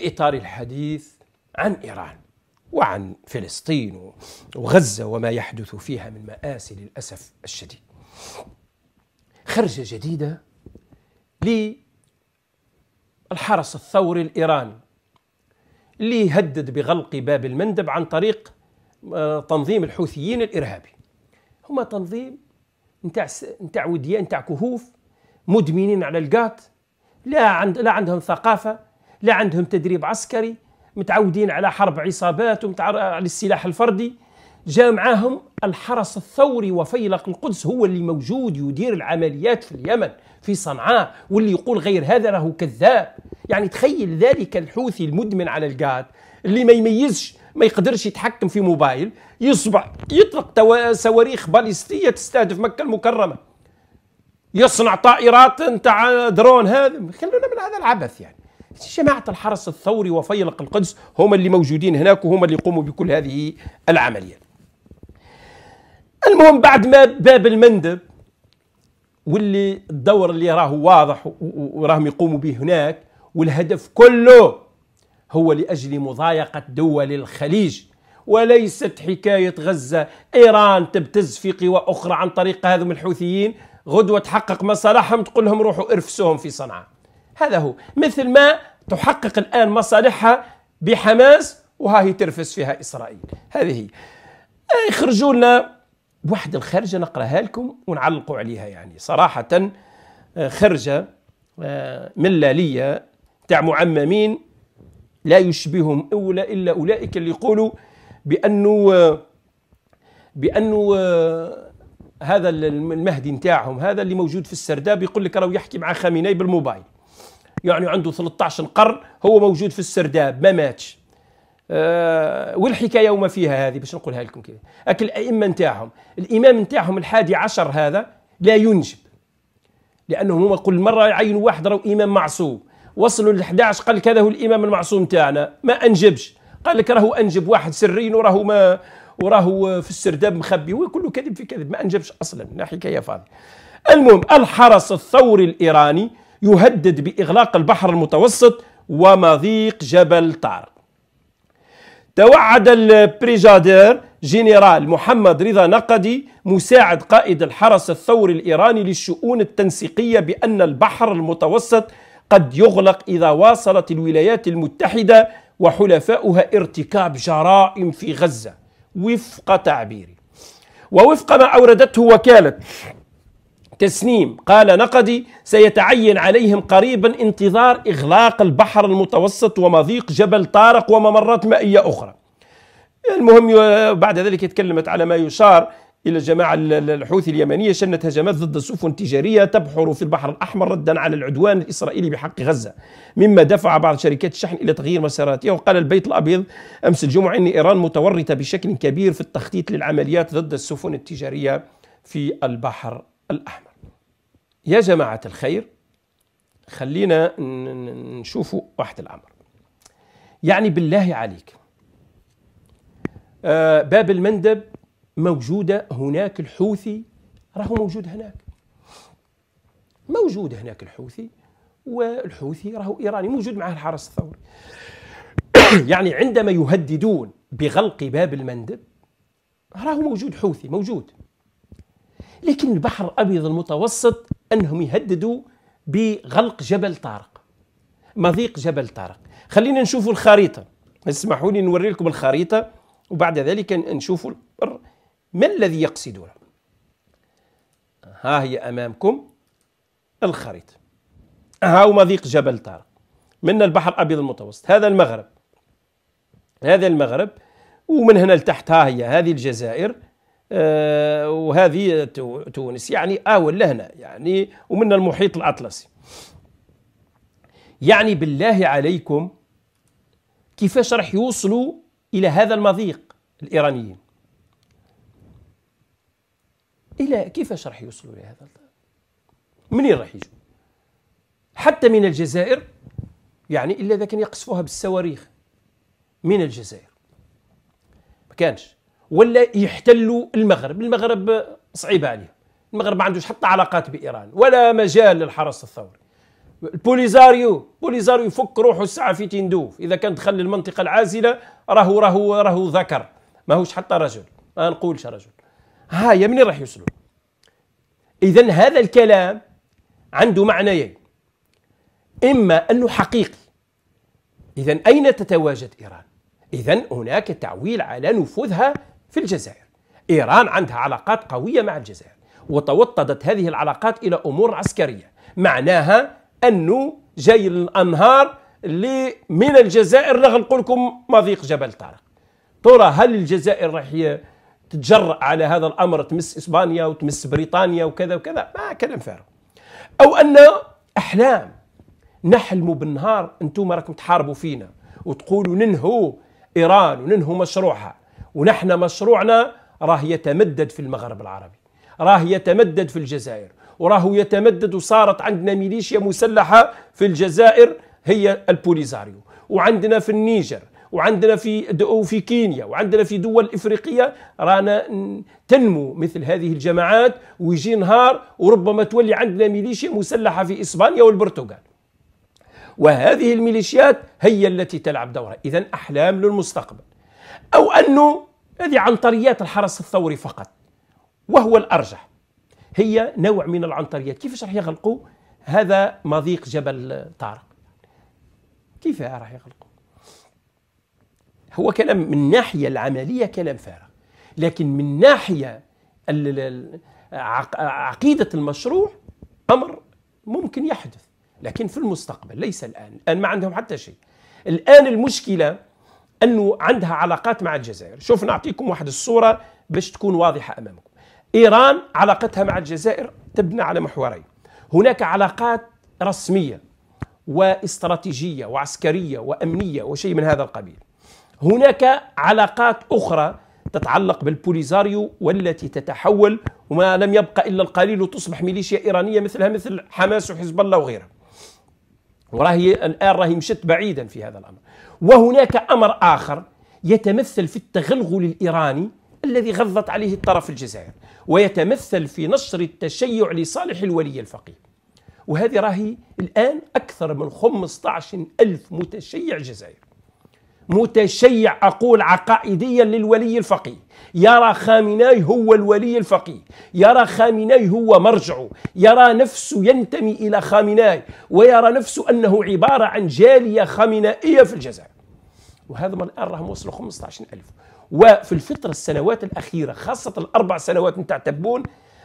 في إطار الحديث عن إيران وعن فلسطين وغزة وما يحدث فيها من مآسي للأسف الشديد خرجة جديدة للحرس الثوري الإيراني اللي هدد بغلق باب المندب عن طريق آه، تنظيم الحوثيين الإرهابي هما تنظيم نتاع نتاع وديان نتاع كهوف مدمنين على القات لا عند لا عندهم ثقافه لا عندهم تدريب عسكري متعودين على حرب عصابات على السلاح الفردي جاء معاهم الحرس الثوري وفيلق القدس هو اللي موجود يدير العمليات في اليمن في صنعاء واللي يقول غير هذا راه كذاب يعني تخيل ذلك الحوثي المدمن على الجاد اللي ما يميزش ما يقدرش يتحكم في موبايل يصبح يطلق صواريخ باليستيه تستهدف مكه المكرمه يصنع طائرات نتاع درون هذا خلونا من هذا العبث يعني جماعة الحرس الثوري وفيلق القدس هم اللي موجودين هناك وهم اللي يقوموا بكل هذه العملية المهم بعد ما باب المندب واللي الدور اللي راه واضح وراهم يقوموا به هناك والهدف كله هو لأجل مضايقة دول الخليج وليست حكاية غزة إيران تبتز في قوى أخرى عن طريق هذم الحوثيين غدوة تحقق مصالحهم تقول لهم روحوا ارفسوهم في صنعاء هذا هو مثل ما تحقق الآن مصالحها بحماس وها هي ترفس فيها إسرائيل هذه هي آه، يخرجوا لنا واحد الخرجة نقراها لكم ونعلقوا عليها يعني صراحة آه، خرجة آه، ملالية تاع معممين لا يشبههم أولى إلا أولئك اللي يقولوا بأنه بأنه هذا المهدي نتاعهم هذا اللي موجود في السرداب يقول لك راهو يحكي مع خاميني بالموبايل يعني عنده 13 قرن هو موجود في السرداب ما ماتش أه والحكايه وما فيها هذه باش نقولها لكم كذا اكل الائمه نتاعهم الامام نتاعهم الحادي عشر هذا لا ينجب لانه هو كل مره يعينوا واحد راهو امام معصوم وصلوا ل 11 قال لك هذا هو الامام المعصوم تاعنا ما انجبش قال لك راهو انجب واحد سرين وراهو ما وراهو في السرداب مخبي وكله كذب في كذب ما انجبش اصلا حكايه فاضيه المهم الحرس الثوري الايراني يهدد بإغلاق البحر المتوسط ومضيق جبل طارق توعد البريجادير جنرال محمد رضا نقدي مساعد قائد الحرس الثوري الإيراني للشؤون التنسيقية بأن البحر المتوسط قد يغلق إذا واصلت الولايات المتحدة وحلفاؤها ارتكاب جرائم في غزة وفق تعبيري. ووفق ما أوردته وكالة تسنيم قال نقدي سيتعين عليهم قريبا انتظار إغلاق البحر المتوسط ومضيق جبل طارق وممرات مائية أخرى المهم بعد ذلك تكلمت على ما يشار إلى الجماعة الحوثي اليمنية شنت هجمات ضد سفن تجارية تبحر في البحر الأحمر ردا على العدوان الإسرائيلي بحق غزة مما دفع بعض شركات الشحن إلى تغيير مساراتها وقال البيت الأبيض أمس الجمعة أن إيران متورطة بشكل كبير في التخطيط للعمليات ضد السفن التجارية في البحر الأحمر يا جماعة الخير خلينا نشوفوا واحد الأمر يعني بالله عليك آه، باب المندب موجودة هناك الحوثي راهو موجود هناك موجود هناك الحوثي والحوثي راهو إيراني موجود معه الحرس الثوري يعني عندما يهددون بغلق باب المندب راهو موجود حوثي موجود لكن البحر الأبيض المتوسط انهم يهددوا بغلق جبل طارق مضيق جبل طارق خلينا نشوفوا الخريطه اسمحوا لي نوري لكم الخريطه وبعد ذلك نشوفوا ما الذي يقصدونه ها هي امامكم الخريطه ها هو مضيق جبل طارق من البحر الابيض المتوسط هذا المغرب هذا المغرب ومن هنا لتحت ها هي هذه الجزائر آه، وهذه تونس يعني آول آه، لهنا يعني ومن المحيط الأطلسي يعني بالله عليكم كيفاش راح يوصلوا إلى هذا المضيق الإيرانيين إلى كيفاش راح يوصلوا إلى هذا منين راح يجوا حتى من الجزائر يعني إلا إذا كان يقصفوها بالصواريخ من الجزائر ما كانش ولا يحتلوا المغرب المغرب صعيب عليهم المغرب ما عندوش حتى علاقات بايران ولا مجال للحرس الثوري البوليزاريو بوليزاريو يفك روحه الساعه في تندوف اذا كان دخل للمنطقه العازله راهو راهو راهو ذكر ماهوش حتى رجل ما نقولش رجل هاي منين راح يوصلوا اذا هذا الكلام عنده معنيين اما انه حقيقي اذا اين تتواجد ايران اذا هناك تعويل على نفوذها في الجزائر إيران عندها علاقات قوية مع الجزائر وتوطدت هذه العلاقات إلى أمور عسكرية معناها أنه جاي الأنهار اللي من الجزائر راح نقول لكم مضيق جبل طارق ترى هل الجزائر راح تتجرأ على هذا الأمر تمس إسبانيا وتمس بريطانيا وكذا وكذا ما كلام فارغ أو أن أحلام نحلموا بالنهار أنتم راكم تحاربوا فينا وتقولوا ننهوا إيران وننهوا مشروعها ونحن مشروعنا راه يتمدد في المغرب العربي راه يتمدد في الجزائر وراه يتمدد وصارت عندنا ميليشيا مسلحة في الجزائر هي البوليزاريو وعندنا في النيجر وعندنا في في كينيا وعندنا في دول افريقيه رانا تنمو مثل هذه الجماعات ويجي نهار وربما تولي عندنا ميليشيا مسلحه في اسبانيا والبرتغال. وهذه الميليشيات هي التي تلعب دورها، اذا احلام للمستقبل. أو أنه هذه عنطريات الحرس الثوري فقط وهو الأرجح هي نوع من العنطريات كيفاش راح يغلقوا هذا مضيق جبل طارق كيف راح يغلقوا هو كلام من ناحية العملية كلام فارغ لكن من ناحية عقيدة المشروع أمر ممكن يحدث لكن في المستقبل ليس الآن الآن ما عندهم حتى شيء الآن المشكلة انه عندها علاقات مع الجزائر شوف نعطيكم واحد الصوره باش تكون واضحه امامكم ايران علاقتها مع الجزائر تبنى على محورين هناك علاقات رسميه واستراتيجيه وعسكريه وامنيه وشيء من هذا القبيل هناك علاقات اخرى تتعلق بالبوليزاريو والتي تتحول وما لم يبقى الا القليل وتصبح ميليشيا ايرانيه مثلها مثل حماس وحزب الله وغيرها وراهي الان راهي مشت بعيدا في هذا الامر وهناك أمر آخر يتمثل في التغلغل الإيراني الذي غضت عليه الطرف الجزائر ويتمثل في نشر التشيع لصالح الولي الفقيه وهذه راهي الآن أكثر من 15 ألف متشيع جزائري متشيع أقول عقائديا للولي الفقيه يرى خامناي هو الولي الفقيه يرى خامناي هو مرجعه يرى نفسه ينتمي إلى خامناي ويرى نفسه أنه عبارة عن جالية خامنائية في الجزائر وهذا ما الآن راهم وصلوا 15000 وفي الفترة السنوات الأخيرة خاصة الأربع سنوات نتاع تبون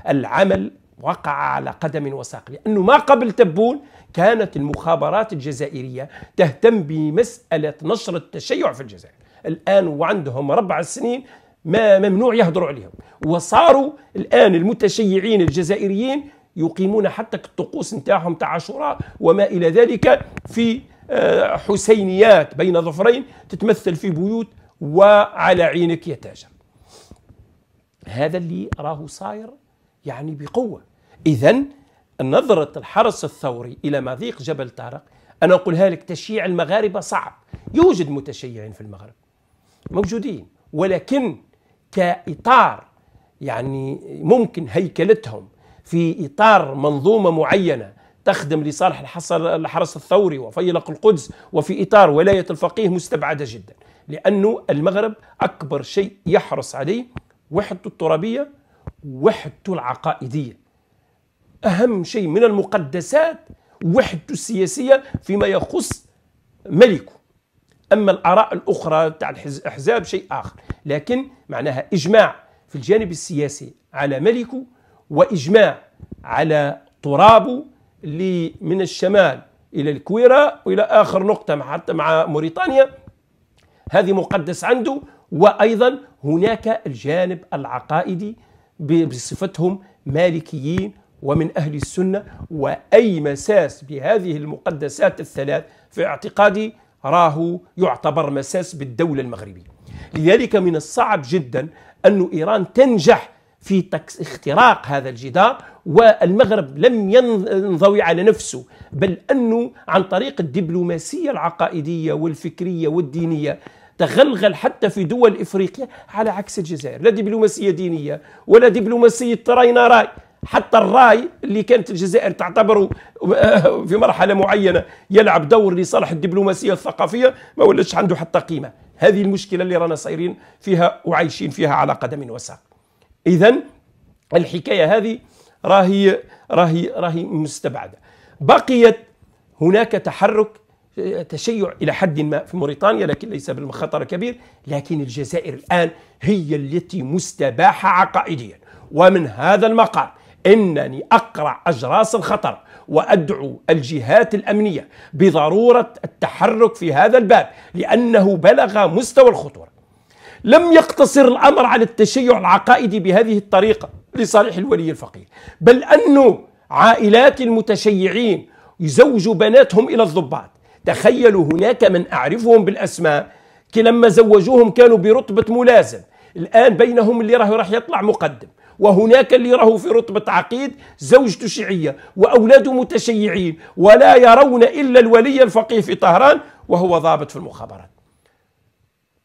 العمل وقع على قدم وساق لأنه ما قبل تبون كانت المخابرات الجزائرية تهتم بمسألة نشر التشيع في الجزائر الآن وعندهم أربع سنين ما ممنوع يهضروا عليهم وصاروا الآن المتشيعين الجزائريين يقيمون حتى الطقوس نتاعهم تاع عاشوراء وما إلى ذلك في آه، حسينيات بين ظفرين تتمثل في بيوت وعلى عينك يا تاجر هذا اللي راه صاير يعني بقوة إذا نظرة الحرس الثوري إلى مضيق جبل طارق أنا أقولها لك تشييع المغاربة صعب يوجد متشيعين في المغرب موجودين ولكن كإطار يعني ممكن هيكلتهم في إطار منظومة معينة تخدم لصالح الحرس الثوري وفيلق القدس وفي إطار ولاية الفقيه مستبعدة جدا لأنه المغرب أكبر شيء يحرص عليه وحدته الترابية وحدته العقائدية أهم شيء من المقدسات وحدته السياسية فيما يخص ملكه أما الآراء الأخرى تاع الأحزاب شيء آخر لكن معناها إجماع في الجانب السياسي على ملكه وإجماع على ترابه اللي من الشمال إلى الكويرة وإلى آخر نقطة حتى مع موريتانيا هذه مقدس عنده وأيضا هناك الجانب العقائدي بصفتهم مالكيين ومن أهل السنة وأي مساس بهذه المقدسات الثلاث في اعتقادي راه يعتبر مساس بالدولة المغربية لذلك من الصعب جدا أن إيران تنجح في اختراق هذا الجدار والمغرب لم ينضوي على نفسه بل أنه عن طريق الدبلوماسية العقائدية والفكرية والدينية تغلغل حتى في دول إفريقيا على عكس الجزائر لا دبلوماسية دينية ولا دبلوماسية راينا راي حتى الراي اللي كانت الجزائر تعتبره آه، في مرحلة معينة يلعب دور لصالح الدبلوماسية الثقافية ما ولاش عنده حتى قيمة هذه المشكلة اللي رانا صايرين فيها وعايشين فيها على قدم وساق إذا الحكاية هذه راهي راهي راهي مستبعدة بقيت هناك تحرك تشيع إلى حد ما في موريتانيا لكن ليس بالخطر كبير لكن الجزائر الآن هي التي مستباحة عقائديا ومن هذا المقام إنني أقرع أجراس الخطر وأدعو الجهات الأمنية بضرورة التحرك في هذا الباب لأنه بلغ مستوى الخطورة لم يقتصر الأمر على التشيع العقائدي بهذه الطريقة لصالح الولي الفقيه بل أنه عائلات المتشيعين يزوجوا بناتهم إلى الضباط تخيلوا هناك من أعرفهم بالأسماء كي لما زوجوهم كانوا برتبة ملازم الآن بينهم اللي راه راح يطلع مقدم وهناك اللي راه في رتبة عقيد زوجته شيعية وأولاده متشيعين ولا يرون إلا الولي الفقيه في طهران وهو ضابط في المخابرات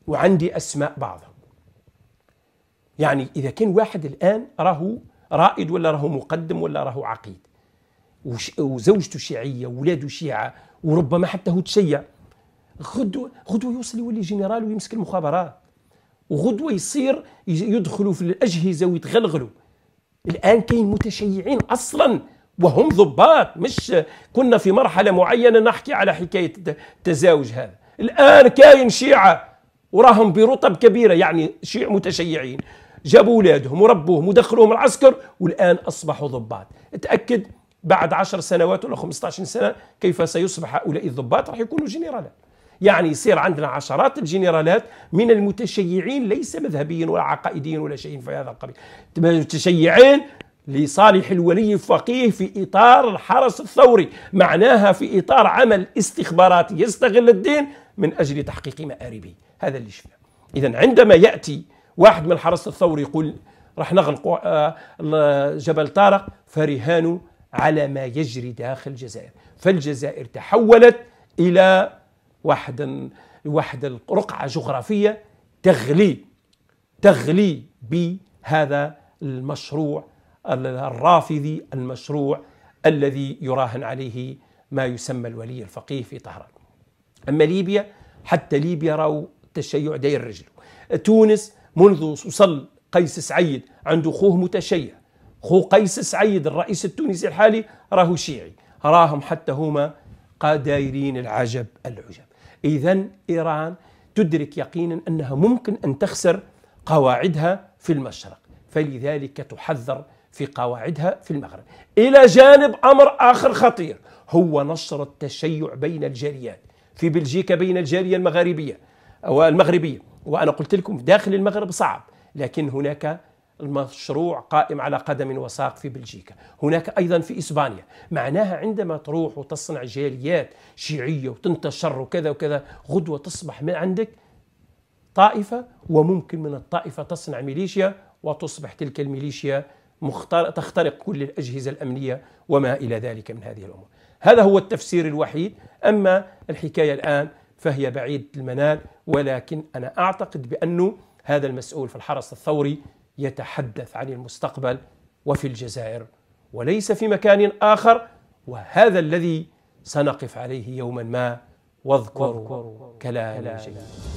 وعندي أسماء بعضهم يعني إذا كان واحد الآن راهو رائد ولا راهو مقدم ولا راهو عقيد وزوجته شيعية وولاده شيعة وربما حتى هو تشيع غدوه غدوه يوصل يولي جنرال ويمسك المخابرات وغدوه يصير يدخلوا في الاجهزه ويتغلغلوا الان كاين متشيعين اصلا وهم ضباط مش كنا في مرحله معينه نحكي على حكايه التزاوج هذا الان كاين شيعه وراهم برطب كبيره يعني شيع متشيعين جابوا اولادهم وربوهم ودخلوهم العسكر والان اصبحوا ضباط تاكد بعد 10 سنوات ولا 15 سنه كيف سيصبح هؤلاء الضباط راح يكونوا جنرالات يعني يصير عندنا عشرات الجنرالات من المتشيعين ليس مذهبيين ولا عقائديين ولا شيء في هذا القبيل متشيعين لصالح الولي الفقيه في اطار الحرس الثوري معناها في اطار عمل استخباراتي يستغل الدين من اجل تحقيق مآربه هذا اللي شفناه اذا عندما ياتي واحد من الحرس الثوري يقول راح نغلق آه، جبل طارق فرهان على ما يجري داخل الجزائر فالجزائر تحولت إلى واحدة واحد رقعة جغرافية تغلي تغلي بهذا المشروع الرافضي المشروع الذي يراهن عليه ما يسمى الولي الفقيه في طهران أما ليبيا حتى ليبيا رأوا التشيع داير رجله تونس منذ وصل قيس سعيد عند أخوه متشيع خو قيس سعيد الرئيس التونسي الحالي راهو شيعي راهم حتى هما قادايرين العجب العجب إذا إيران تدرك يقينا أنها ممكن أن تخسر قواعدها في المشرق فلذلك تحذر في قواعدها في المغرب إلى جانب أمر آخر خطير هو نشر التشيع بين الجاليات في بلجيكا بين الجالية المغاربية أو المغربية وأنا قلت لكم داخل المغرب صعب لكن هناك المشروع قائم على قدم وساق في بلجيكا هناك أيضا في إسبانيا معناها عندما تروح وتصنع جاليات شيعية وتنتشر وكذا وكذا غدوة تصبح من عندك طائفة وممكن من الطائفة تصنع ميليشيا وتصبح تلك الميليشيا مختار تخترق كل الأجهزة الأمنية وما إلى ذلك من هذه الأمور هذا هو التفسير الوحيد أما الحكاية الآن فهي بعيدة المنال ولكن أنا أعتقد بأنه هذا المسؤول في الحرس الثوري يتحدث عن المستقبل وفي الجزائر وليس في مكان آخر وهذا الذي سنقف عليه يوما ما واذكروا, كلام جيد